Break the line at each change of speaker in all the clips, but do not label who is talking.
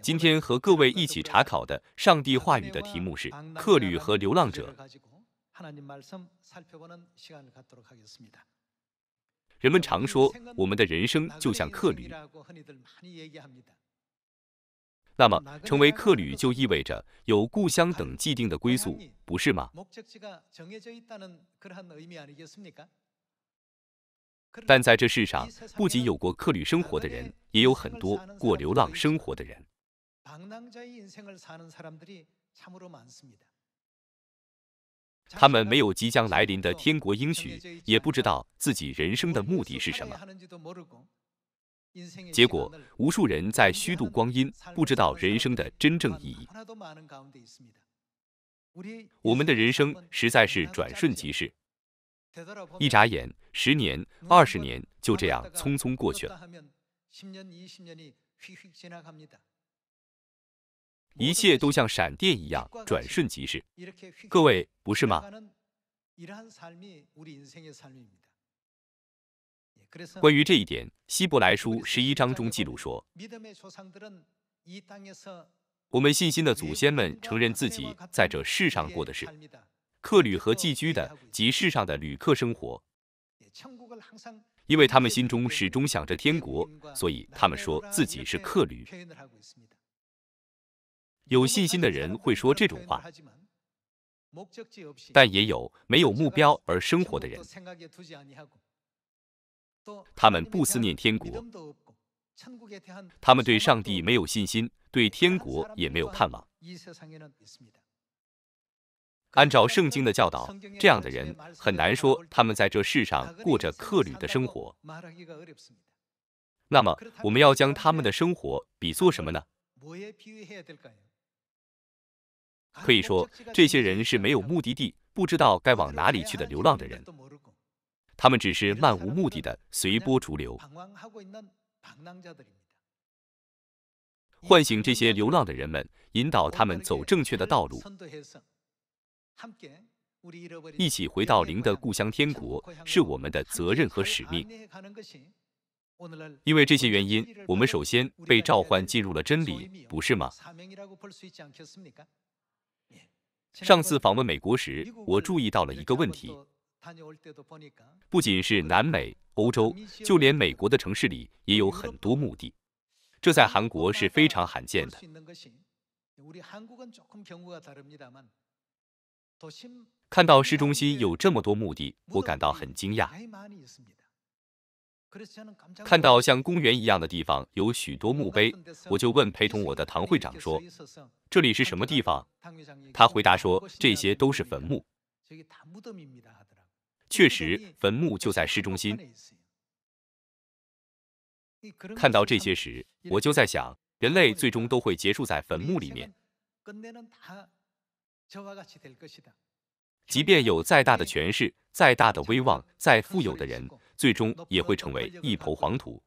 今天和各位一起查考的上帝话语的题目是“客旅和流浪者”。人们常说，我们的人生就像客旅。那么，成为客旅就意味着有故乡等既定的归宿，不是吗？但在这世上，不仅有过客旅生活的人，也有很多过流浪生活的人。他们没有即将来临的天国应许，也不知道自己人生的目的是什么。结果，无数人在虚度光阴，不知道人生的真正意义。我们的人生实在是转瞬即逝，一眨眼，十年、二十年就这样匆匆过去了。一切都像闪电一样转瞬即逝，各位不是吗？关于这一点，希伯来书十一章中记录说，我们信心的祖先们承认自己在这世上过的是客旅和寄居的，及世上的旅客生活。因为他们心中始终想着天国，所以他们说自己是客旅。有信心的人会说这种话，但也有没有目标而生活的人。他们不思念天国，他们对上帝没有信心，对天国也没有盼望。按照圣经的教导，这样的人很难说他们在这世上过着客旅的生活。那么，我们要将他们的生活比作什么呢？可以说，这些人是没有目的地、不知道该往哪里去的流浪的人。他们只是漫无目的地随波逐流。唤醒这些流浪的人们，引导他们走正确的道路，一起回到灵的故乡天国，是我们的责任和使命。因为这些原因，我们首先被召唤进入了真理，不是吗？上次访问美国时，我注意到了一个问题。不仅是南美、欧洲，就连美国的城市里也有很多墓地，这在韩国是非常罕见的。看到市中心有这么多墓地，我感到很惊讶。看到像公园一样的地方有许多墓碑，我就问陪同我的唐会长说：“这里是什么地方？”他回答说：“这些都是坟墓。”确实，坟墓就在市中心。看到这些时，我就在想：人类最终都会结束在坟墓里面。即便有再大的权势、再大的威望、再富有的人。最终也会成为一抔黄土。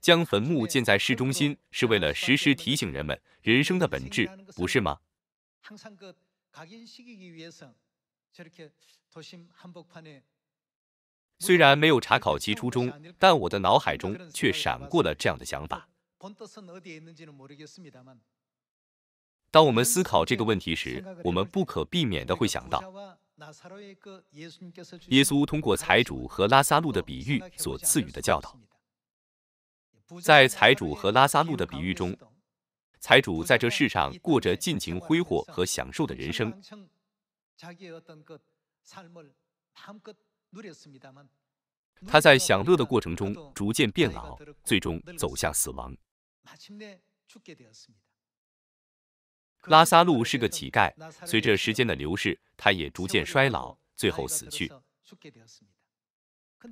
将坟墓建在市中心，是为了时时提醒人们人生的本质，不是吗？虽然没有查考其初衷，但我的脑海中却闪过了这样的想法。当我们思考这个问题时，我们不可避免地会想到耶稣通过财主和拉萨路的比喻所赐予的教导。在财主和拉萨路的比喻中，财主在这世上过着尽情挥霍和享受的人生，他在享乐的过程中逐渐变老，最终走向死亡。拉萨路是个乞丐，随着时间的流逝，他也逐渐衰老，最后死去。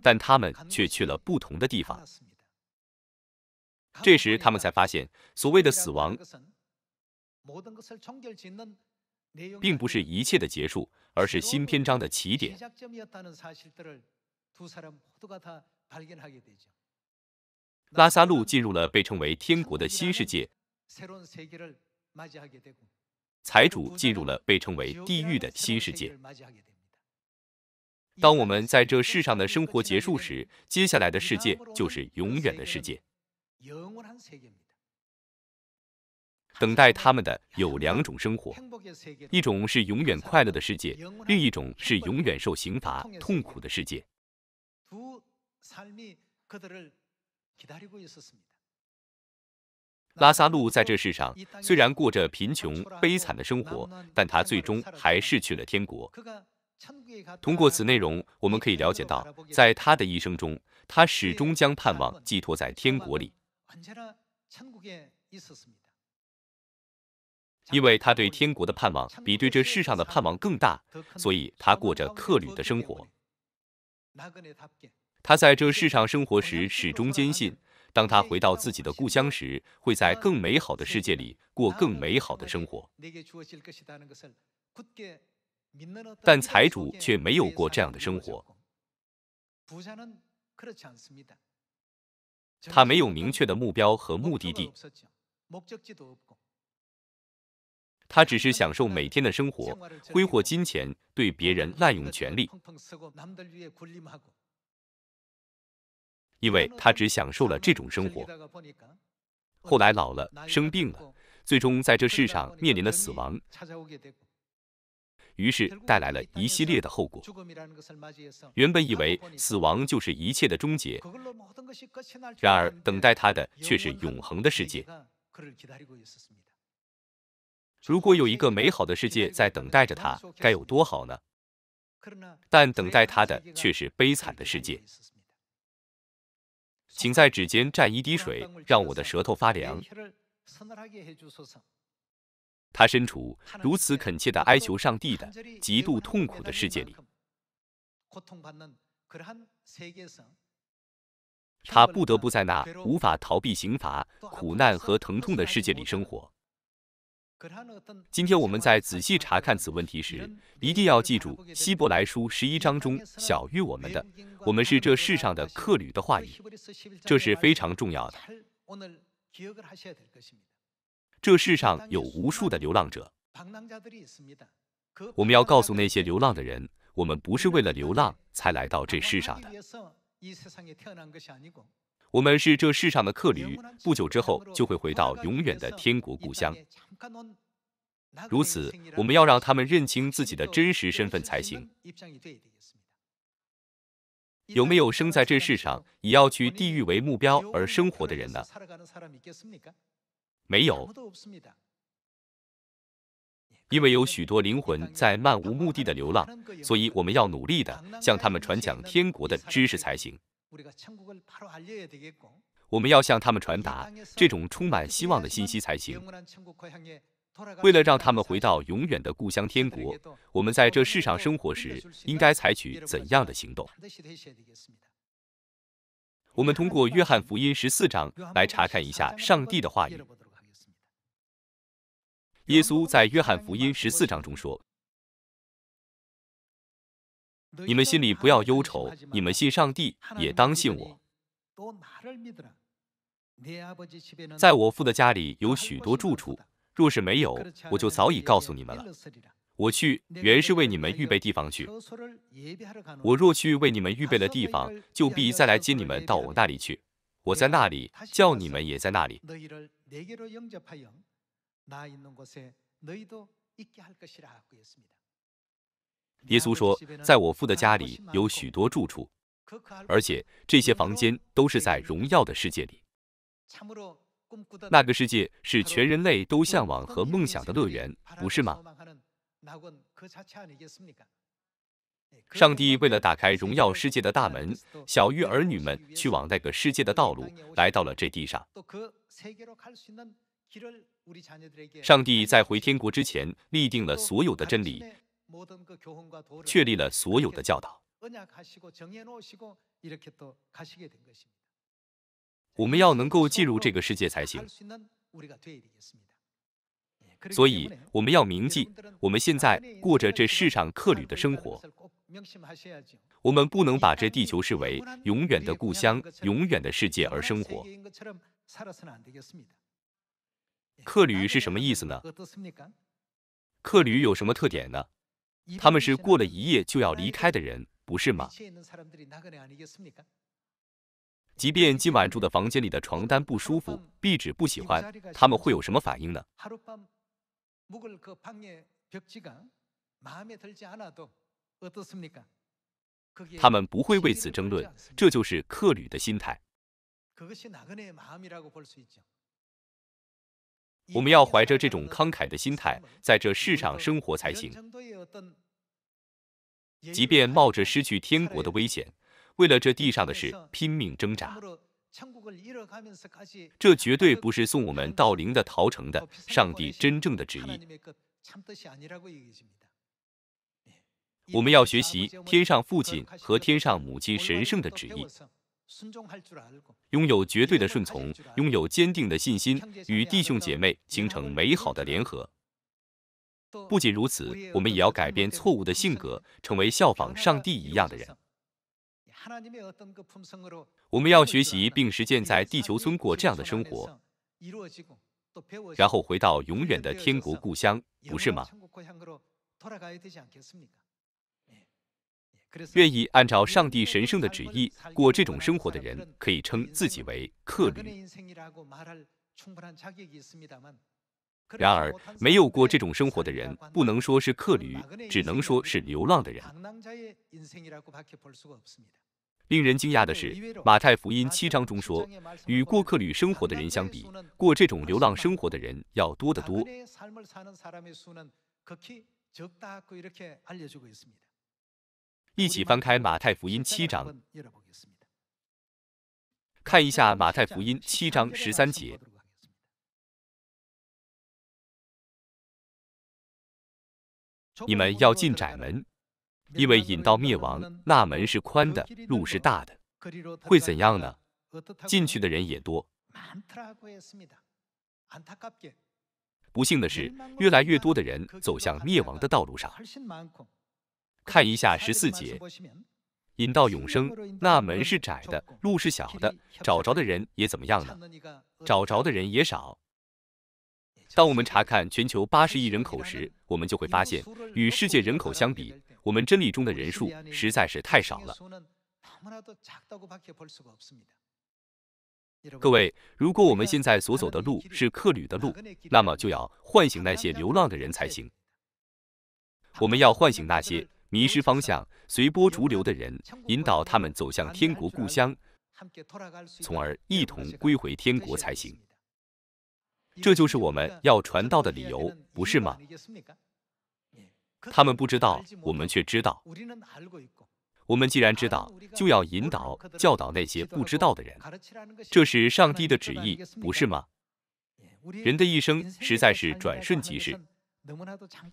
但他们却去了不同的地方。这时，他们才发现，所谓的死亡，并不是一切的结束，而是新篇章的起点。拉萨路进入了被称为天国的新世界。财主进入了被称为地狱的新世界。当我们在这世上的生活结束时，接下来的世界就是永远的世界。等待他们的有两种生活，一种是永远快乐的世界，另一种是永远受刑罚、痛苦的世界。拉萨路在这世上虽然过着贫穷悲惨的生活，但他最终还是去了天国。通过此内容，我们可以了解到，在他的一生中，他始终将盼望寄托在天国里，因为他对天国的盼望比对这世上的盼望更大，所以他过着客旅的生活。他在这世上生活时，始终坚信。当他回到自己的故乡时，会在更美好的世界里过更美好的生活。但财主却没有过这样的生活。他没有明确的目标和目的地，他只是享受每天的生活，挥霍金钱，对别人滥用权力。因为他只享受了这种生活，后来老了、生病了，最终在这世上面临了死亡，于是带来了一系列的后果。原本以为死亡就是一切的终结，然而等待他的却是永恒的世界。如果有一个美好的世界在等待着他，该有多好呢？但等待他的却是悲惨的世界。请在指尖蘸一滴水，让我的舌头发凉。他身处如此恳切的哀求上帝的极度痛苦的世界里，他不得不在那无法逃避刑罚、苦难和疼痛的世界里生活。今天我们在仔细查看此问题时，一定要记住希伯来书十一章中小于我们的，我们是这世上的客旅的话语，这是非常重要的。这世上有无数的流浪者，我们要告诉那些流浪的人，我们不是为了流浪才来到这世上的。我们是这世上的客旅，不久之后就会回到永远的天国故乡。如此，我们要让他们认清自己的真实身份才行。有没有生在这世上以要去地狱为目标而生活的人呢？没有，因为有许多灵魂在漫无目的的流浪，所以我们要努力的向他们传讲天国的知识才行。我们要向他们传达这种充满希望的信息才行。为了让他们回到永远的故乡天国，我们在这世上生活时应该采取怎样的行动？我们通过约翰福音十四章来查看一下上帝的话语。耶稣在约翰福音十四章中说。你们心里不要忧愁。你们信上帝，也当信我。在我父的家里有许多住处。若是没有，我就早已告诉你们了。我去，原是为你们预备地方去。我若去为你们预备了地方，就必再来接你们到我那里去。我在那里，叫你们也在那里。耶稣说：“在我父的家里有许多住处，而且这些房间都是在荣耀的世界里。那个世界是全人类都向往和梦想的乐园，不是吗？”上帝为了打开荣耀世界的大门，小玉儿女们去往那个世界的道路，来到了这地上。上帝在回天国之前立定了所有的真理。确立了所有的教导。我们要能够进入这个世界才行。所以我们要铭记，我们现在过着这世上客旅的生活。我们不能把这地球视为永远的故乡、永远的世界而生活。客旅是什么意思呢？客旅有什么特点呢？他们是过了一夜就要离开的人，不是吗？即便今晚住的房间里的床单不舒服，壁纸不喜欢，他们会有什么反应呢？
他们不会
为此争论，这就是客旅的心态。我们要怀着这种慷慨的心态，在这世上生活才行。即便冒着失去天国的危险，为了这地上的事拼命挣扎，这绝对不是送我们到灵的陶城的上帝真正的旨意。我们要学习天上父亲和天上母亲神圣的旨意。拥有绝对的顺从，拥有坚定的信心，与弟兄姐妹形成美好的联合。不仅如此，我们也要改变错误的性格，成为效仿上帝一样的人。我们要学习并实践在地球村过这样的生活，然后回到永远的天国故乡，不是吗？愿意按照上帝神圣的旨意过这种生活的人，可以称自己为客旅。然而，没有过这种生活的人，不能说是客旅，只能说是流浪的人。令人惊讶的是，《马太福音》七章中说，与过客旅生活的人相比，过这种流浪生活的人要多得多。一起翻开《马太福音》七章，
看一下《马太福音》七章十三节。你们要进窄门，
因为引到灭亡，那门是宽的，路是大的，会怎样呢？进去的人也多。不幸的是，越来越多的人走向灭亡的道路上。看一下十四节，引到永生那门是窄的，路是小的，找着的人也怎么样呢？找着的人也少。当我们查看全球八十亿人口时，我们就会发现，与世界人口相比，我们真理中的人数实在是太少了。各位，如果我们现在所走的路是客旅的路，那么就要唤醒那些流浪的人才行。我们要唤醒那些。迷失方向、随波逐流的人，引导他们走向天国故乡，从而一同归回天国才行。这就是我们要传道的理由，不是吗？他们不知道，我们却知道。我们既然知道，就要引导、教导那些不知道的人。
这是上帝的旨意，不是吗？人的一
生实在是转瞬即逝。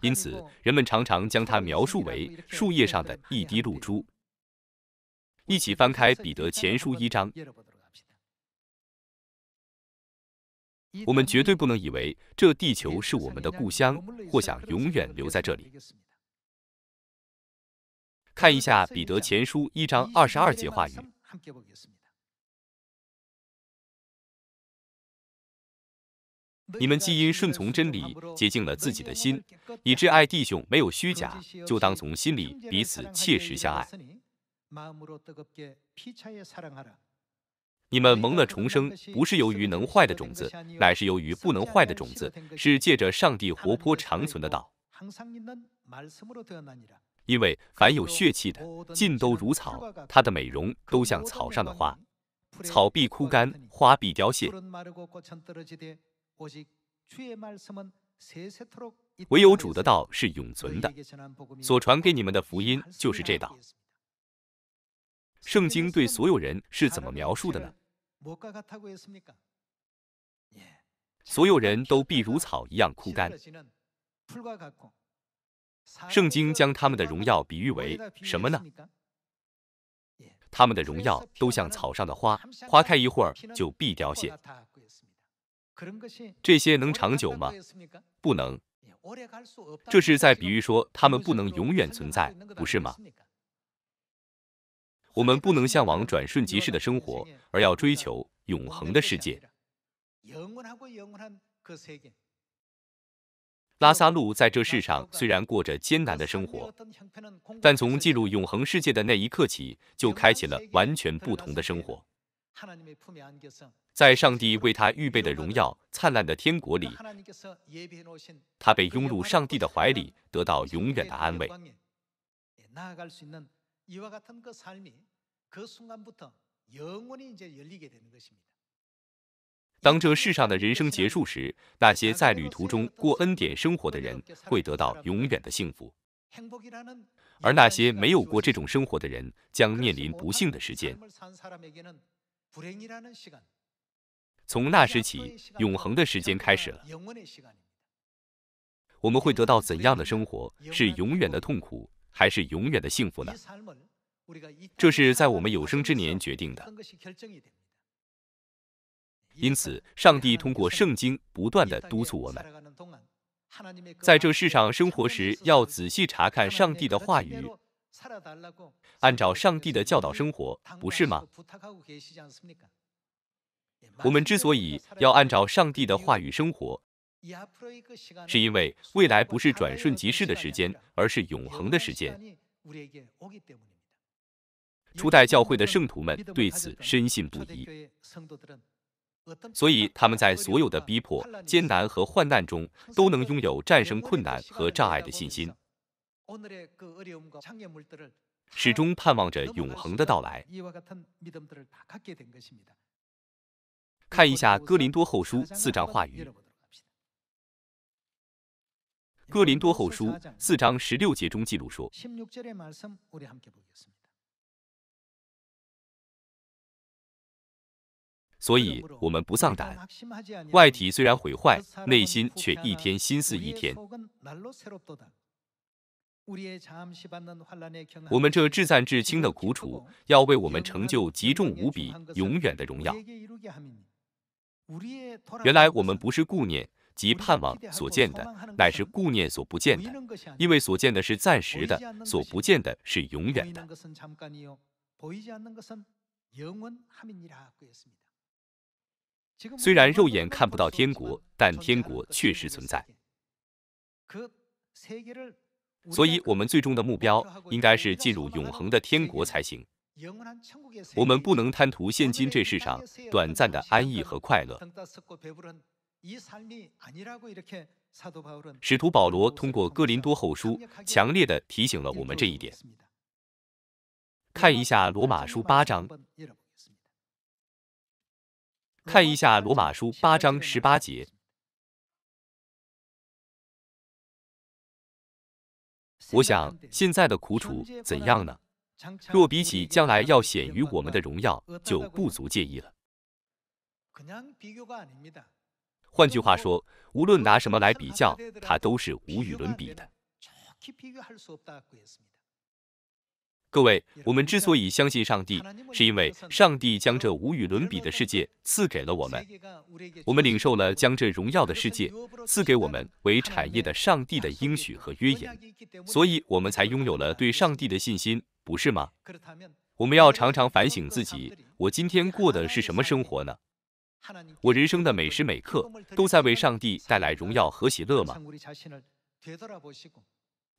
因此，人们常常将它描述为树叶上的一滴露珠。一起翻开《彼得前书》一章。
我们绝对不能以为这
地球是我们的故乡，或想永远留在这里。看一下《彼得前书》一章二十二节话语。
你们既因顺
从真理洁净了自己的心，以致爱弟兄没有虚假，就当从心里彼此切实相爱。你们蒙了重生，不是由于能坏的种子，乃是由于不能坏的种子，是借着上帝活泼长存的道。因为凡有血气的，尽都如草，它的美容都像草上的花，草必枯干，花必凋谢。唯有主的道是永存的，所传给你们的福音就是这道。圣经对所有人是怎么描述的呢？所有人都必如草一样枯干。圣经将他们的荣耀比喻为什么呢？他们的荣耀都像草上的花，花开一会儿就必凋谢。这些能长久吗？不能。这是在比喻说，他们不能永远存在，不是吗？我们不能向往转瞬即逝的生活，而要追求永恒的世界。拉萨路在这世上虽然过着艰难的生活，但从进入永恒世界的那一刻起，就开启了完全不同的生活。在上帝为他预备的荣耀、灿烂的天国里，他被拥入上帝的怀里，得到永远的安慰。当这世上的人生结束时，那些在旅途中过恩典生活的人会得到永远的幸福，而那些没有过这种生活的人将面临不幸的时间。从那时起，永恒的时间开始了。我们会得到怎样的生活？是永远的痛苦，还是永远的幸福呢？这是在我们有生之年决定的。因此，上帝通过圣经不断的督促我们，在这世上生活时要仔细查看上帝的话语。按照上帝的教导生活，不是吗？我们之所以要按照上帝的话语生活，是因为未来不是转瞬即逝的时间，而是永恒的时间。初代教会的圣徒们对此深信不疑，所以他们在所有的逼迫、艰难和患难中，都能拥有战胜困难和障碍的信心。始终盼望着永恒的到来。看一下《哥林多后书》四章话语，《哥林多后书》四章十六节中记录说：“所以，我们不丧胆。外体虽然毁坏，内心却一天新似一天。”我们这至赞至清的苦楚，要为我们成就极重无比、永远的荣耀。原来我们不是顾念及盼望所见的，乃是顾念所不见的。因为所见的是暂时的，所不见的是永远
的。虽
然肉眼看不到天国，但天国确实存在。所以，我们最终的目标应该是进入永恒的天国才行。我们不能贪图现今这世上短暂的安逸和快乐。使徒保罗通过哥林多后书，强烈的提醒了我们这一点。看一下罗马书八章，
看一下罗马书八章十八节。我想现在的苦
楚怎样呢？若比起将来要显于我们的荣耀，就不足介意了。换句话说，无论拿什么来比较，它都是无与伦比的。各位，我们之所以相信上帝，是因为上帝将这无与伦比的世界赐给了我们，我们领受了将这荣耀的世界赐给我们为产业的上帝的应许和约言，所以，我们才拥有了对上帝的信心，不是吗？我们要常常反省自己：我今天过的是什么生活呢？我人生的每时每刻都在为上帝带来荣耀和喜乐吗？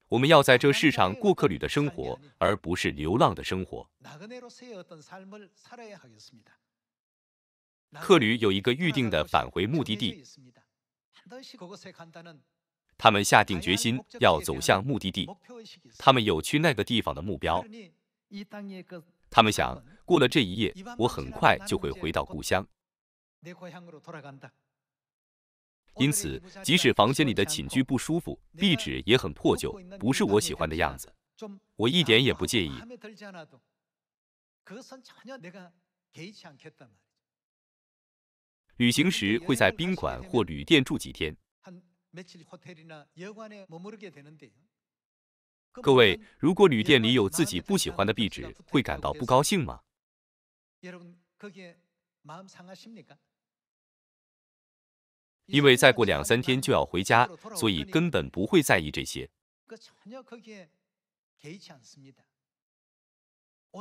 我们要在这世上过客旅的生活，而不是流浪的生活。客旅有一个预定的返回目的地，他们下定决心要走向目的地，他们有去那个地方的目标。他们想过了这一夜，我很快就会回到故乡。因此，即使房间里的寝具不舒服，壁纸也很破旧，不是我喜欢的样子，我一点也不介意。旅行时会在宾馆或旅店住几天。各位，如果旅店里有自己不喜欢的壁纸，会感到不高兴吗？因为再过两三天就要回家，所以根本不会在意这些。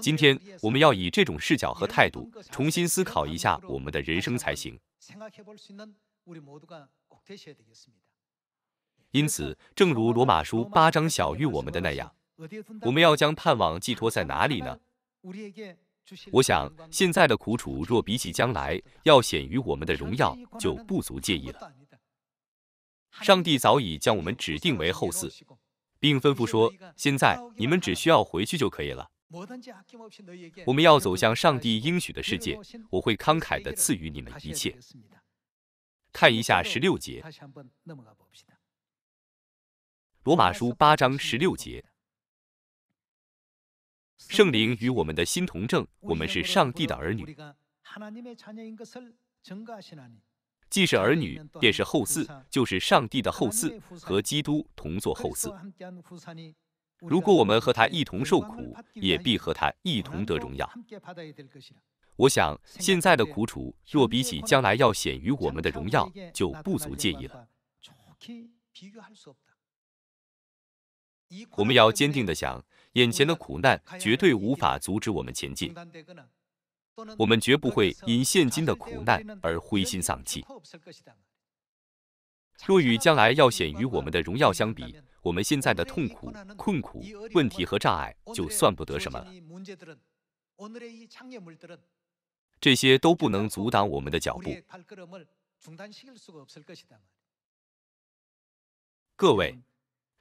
今天我
们要以这种视角和态度重新思考一下我们的人生才行。因此，正如罗马书八章小于我们的那样，我们要将盼望寄托在哪里呢？我想，现在的苦楚若比起将来要显于我们的荣耀，就不足介意了。上帝早已将我们指定为后嗣，并吩咐说：现在你们只需要回去就可以了。我们要走向上帝应许的世界，我会慷慨的赐予你们一切。看一下十六节，罗马书八章十六节。圣灵与我们的新同证，我们是上帝的儿女，既是儿女，便是后嗣，就是上帝的后嗣，和基督同作后嗣。
如果我们和他
一同受苦，也必和他一同得荣耀。我想，现在的苦楚，若比起将来要显于我们的荣耀，就不足介意了。我们要坚定地想。眼前的苦难绝对无法阻止我们前进，我们绝不会因现今的苦难而灰心丧气。若与将来要显于我们的荣耀相比，我们现在的痛苦、困苦、问题和障碍就算不得什么了。这些都不能阻挡我们的脚步。各位。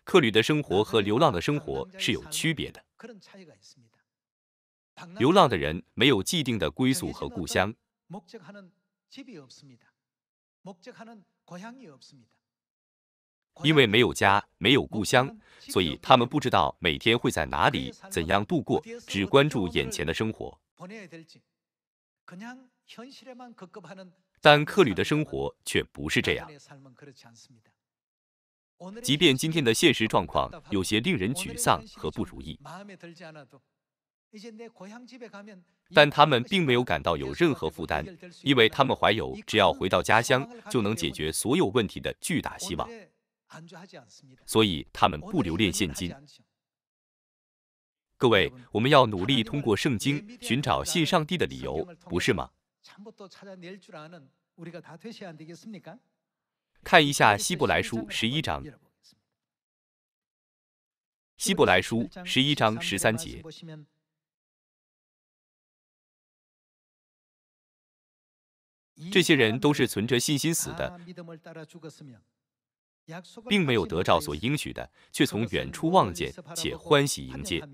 客旅的生活和流浪的生活是有区别的。流浪的人没有既定的归宿和故乡，因为没有家、没有故乡，所以他们不知道每天会在哪里、怎样度过，只关注眼前的生活。但客旅的生活却不是这样。即便今天的现实状况有些令人沮丧和不如意，但他们并没有感到有任何负担，因为他们怀有只要回到家乡就能解决所有问题的巨大希望。所以他们不留恋现金。各位，我们要努力通过圣经寻找信上帝的理由，不是吗？看一下希伯来书十一章，希伯来书十一章
十三节。
这
些人都是存着信心死的，并没有得照所应许的，却从远处望见且欢喜迎接。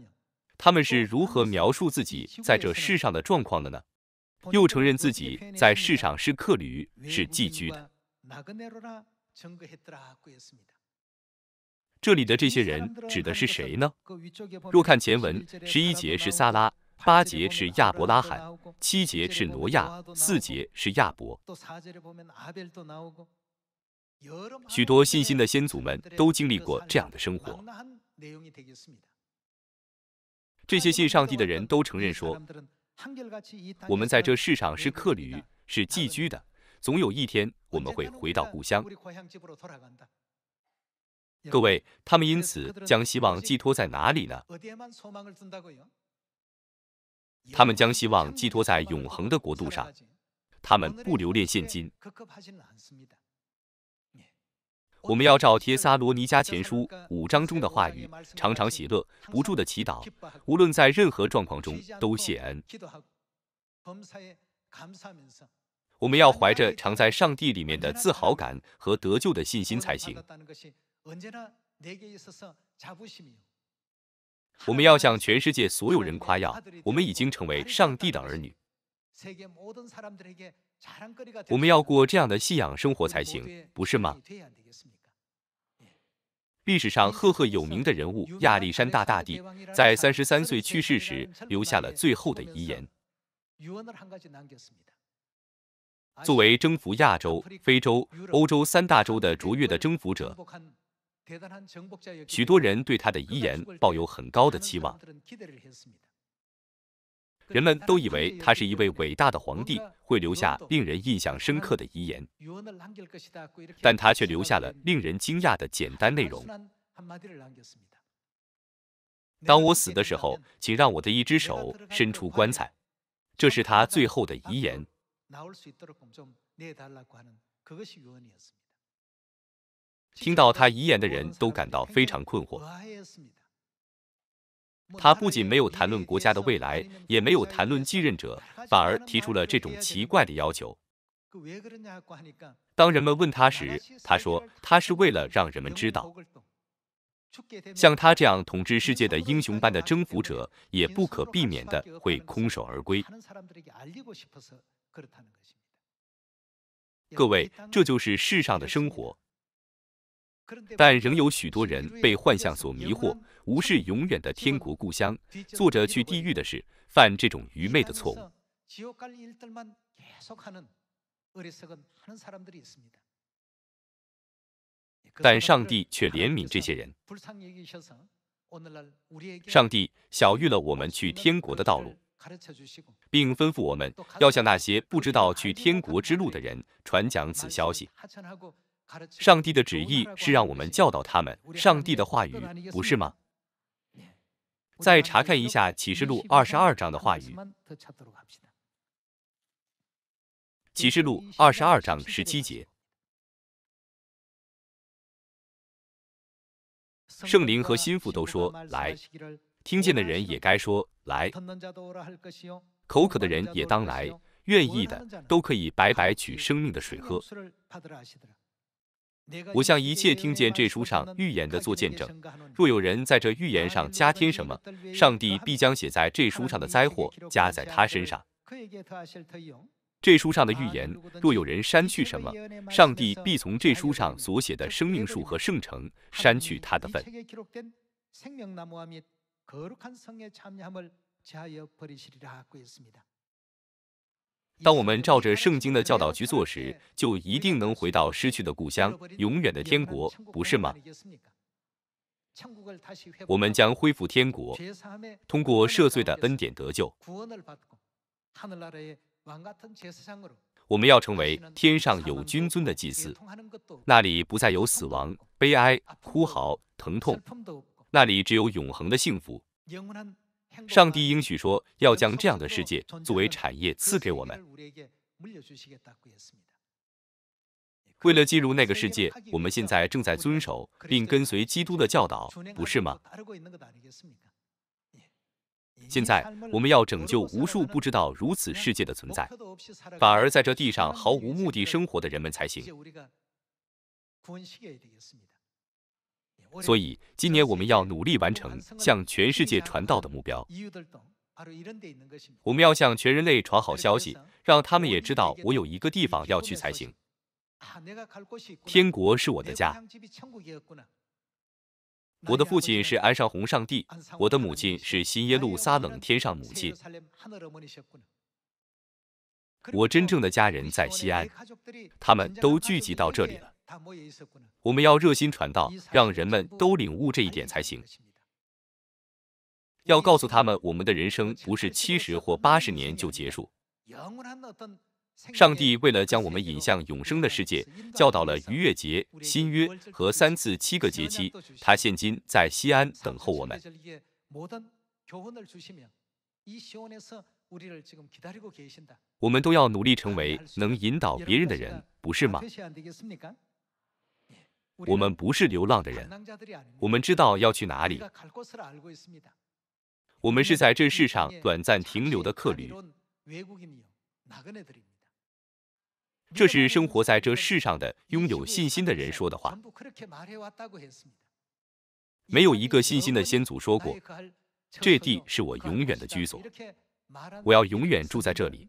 他们是如何描述自己在这世上的状况的呢？又承认自己在世上是客旅，是寄居的。这里的这些人指的是谁呢？若看前文，十一节是撒拉，八节是亚伯拉罕，七节是挪亚，四节是亚伯。许多信心的先祖们都经历过这样的生活。这些信上帝的人都承认说：“
我们在这
世上是客旅，是寄居的。”总有一天我们会回到故乡。各位，他们因此将希望寄托在哪里呢？他们将希望寄托在永恒的国度上。他们不留恋现金。我们要照帖撒罗尼迦前书五章中的话语，常常喜乐，不住地祈祷，无论在任何状况中都谢恩。我们要怀着常在上帝里面的自豪感和得救的信心才行。我们要向全世界所有人夸耀，我们已经成为上帝的儿女。我们要过这样的信仰生活才行，不是吗？历史上赫赫有名的人物亚历山大大帝，在三十三岁去世时，留下了最后的遗言。作为征服亚洲、非洲、欧洲三大洲的卓越的征服者，许多人对他的遗言抱有很高的期望。人们都以为他是一位伟大的皇帝，会留下令人印象深刻的遗言。但他却留下了令人惊讶的简单内容。当我死的时候，请让我的一只手伸出棺材。这是他最后的遗言。听到他遗言的人都感到非常困惑。他不仅没有谈论国家的未来，也没有谈论继任者，反而提出了这种奇怪的要求。当人们问他时，他说他是为了让人们知道，像他这样统治世界的英雄般的征服者，也不可避免的会空手而归。各位，这就是世上的生活，但仍有许多人被幻象所迷惑，无视永远的天国故乡，做着去地狱的事，犯这种愚昧的错
误。但
上帝却怜悯这些人，上帝小遇了我们去天国的道路。并吩咐我们要向那些不知道去天国之路的人传讲此消息。
上帝的旨意是
让我们教导他们上帝的话语，不是吗？再查看一下启示录二十二章的话语。
启示录二十二章十七节，圣
灵和心腹都说：“来。”听见的人也该说来，口渴的人也当来，愿意的都可以白白取生命的水喝。我向一切听见这书上预言的做见证：若有人在这预言上加添什么，上帝必将写在这书上的灾祸加在他身上；这书上的预言若有人删去什么，上帝必从这书上所写的生命树和圣城删去他的份。当我们照着圣经的教导去做时，就一定能回到失去的故乡，永远的天国，不是吗？我们将恢复天国，通过赦罪的恩典得救。我们要成为天上有君尊的祭司，那里不再有死亡、悲哀、哭嚎、疼痛。那里只有永恒的幸福。上帝应许说要将这样的世界作为产业赐给我们。为了进入那个世界，我们现在正在遵守并跟随基督的教导，不是吗？现在我们要拯救无数不知道如此世界的存在，反而在这地上毫无目的生活的人们才行。所以，今年我们要努力完成向全世界传道的目标。我们要向全人类传好消息，让他们也知道我有一个地方要去才行。
天国是我的家。
我的父亲是安上洪上帝，我的母亲是新耶路撒冷天上母亲。我真正的家人在西安，他们都聚集到这里了。我们要热心传道，让人们都领悟这一点才行。要告诉他们，我们的人生不是七十或八十年就结束。上帝为了将我们引向永生的世界，教导了逾越节、新约和三次七个节期。他现今在西安等候我们。我们都要努力成为能引导别人的人，不是吗？
我们不是流浪的人，我们
知道要去哪里。我们是在这世上短暂停留的客旅。这是生活在这世上的拥有信心的人说的话。没有一个信心的先祖说过，这地是我永远的居所，我要永远住在这里。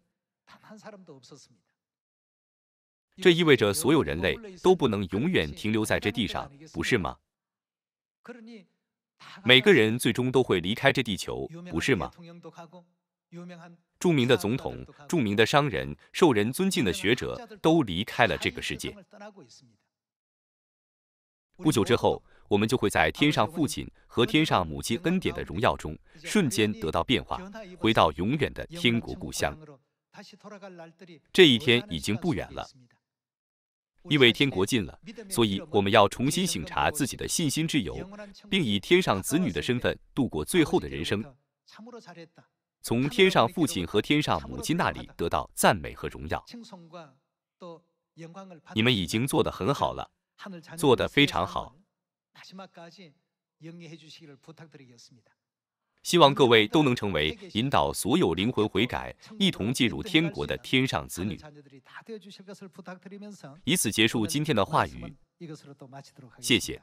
这意味着所有人类都不能永远停留在这地上，不是吗？每个人最终都会离开这地球，不是吗？著名的总统、著名的商人、受人尊敬的学者都离开了这个世界。不久之后，我们就会在天上父亲和天上母亲恩典的荣耀中瞬间得到变化，回到永远的天国故乡。这一天已经不远了。因为天国近了，所以我们要重新醒察自己的信心之由，并以天上子女的身份度过最后的人生，从天上父亲和天上母亲那里得到赞美和荣耀。你们已经做得很好了，
做得非常好。
希望各位都能成为引导所有灵魂悔改、一同进入天国的天上子女。以此结束今天的话语。
谢
谢。